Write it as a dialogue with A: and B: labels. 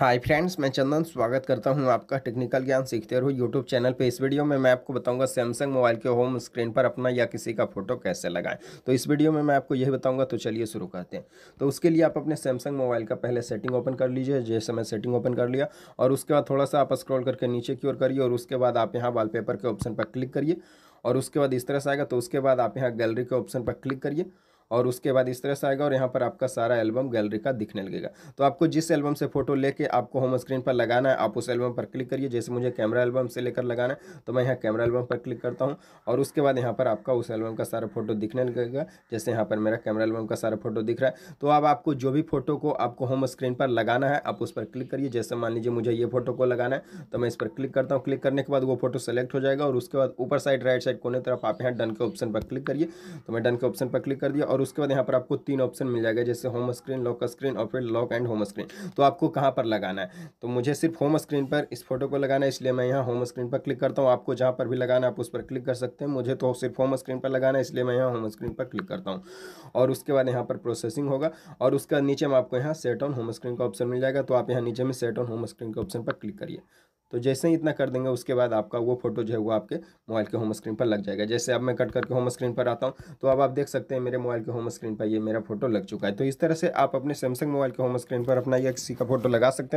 A: hi friends मैं चंदन स्वागत करता हूं आपका टेक्निकल ज्ञान सीखते रहो यूट्यूब चैनल पे इस वीडियो में मैं आपको बताऊंगा सैमसंग मोबाइल के होम स्क्रीन पर अपना या किसी का फोटो कैसे लगाएं तो इस वीडियो में मैं आपको यही बताऊंगा तो चलिए शुरू करते हैं तो उसके लिए आप अपने सैमसंग मोबाइल का पहले सेटिंग ओपन कर लीजिए जैसे मैं सेटिंग ओपन कर लिया और उसके बाद थोड़ा सा आप स्क्रॉल करके नीचे की ओर करिए और उसके बाद आप यहाँ वाल के ऑप्शन पर क्लिक करिए और उसके बाद इस तरह से आएगा तो उसके बाद आप यहाँ गैलरी के ऑप्शन पर क्लिक करिए और उसके बाद इस तरह से आएगा और यहाँ पर आपका सारा एल्बम गैलरी का दिखने लगेगा तो आपको जिस एल्बम से फोटो लेके आपको होम स्क्रीन पर लगाना है आप उस एल्बम पर क्लिक करिए जैसे मुझे कैमरा एल्बम से लेकर लगाना है तो मैं यहाँ कैमरा एल्बम पर क्लिक करता हूँ और उसके बाद यहाँ पर आपका उस एल्बम का सारा फोटो दिखने लगेगा जैसे यहाँ पर मेरा कैमरा एल्बम का सारा फोटो दिख रहा है तो अब आपको जो भी फोटो को आपको होम स्क्रीन पर लगाना है आप उस पर क्लिक करिए जैसे मान लीजिए मुझे ये फोटो को लगाना है तो मैं इस पर क्लिक करता हूँ क्लिक करने के बाद वो फोटो सेलेक्ट हो जाएगा और उसके बाद ऊपर साइड राइट साइड कोने तरफ आप यहाँ डन के ऑप्शन पर क्लिक करिए तो मैं डन के ऑप्शन पर क्लिक कर दिया और और उसके बाद यहाँ पर आपको तीन ऑप्शन मिल जाएगा जैसे होम स्क्रीन लॉक स्क्रीन और फिर लॉक एंड होम स्क्रीन तो आपको कहाँ पर लगाना है तो मुझे सिर्फ होम स्क्रीन पर इस फोटो को लगाना है इसलिए मैं यहाँ होम स्क्रीन पर क्लिक करता हूँ आपको जहाँ पर भी लगाना आप उस पर क्लिक कर सकते हैं मुझे तो सिर्फ होम स्क्रीन पर लगाना है इसलिए मैं यहाँ होम स्क्रीन पर क्लिक करता हूँ और उसके बाद यहाँ पर प्रोसेसिंग होगा और उसके नीचे में आपको यहाँ सेट ऑन होम स्क्रीन का ऑप्शन मिल जाएगा तो आप यहाँ नीचे में सेट ऑन होम स्क्रीन के ऑप्शन पर क्लिक करिए तो जैसे ही इतना कर देंगे उसके बाद आपका वो फोटो जो है वो आपके मोबाइल के होम स्क्रीन पर लग जाएगा जैसे अब मैं कट करके होम स्क्रीन पर आता हूँ तो अब आप देख सकते हैं मेरे मोबाइल के होम स्क्रीन पर ये मेरा फोटो लग चुका है तो इस तरह से आप अपने सैमसंग मोबाइल के होम स्क्रीन पर अपना ये किसी का फोटो लगा सकते हैं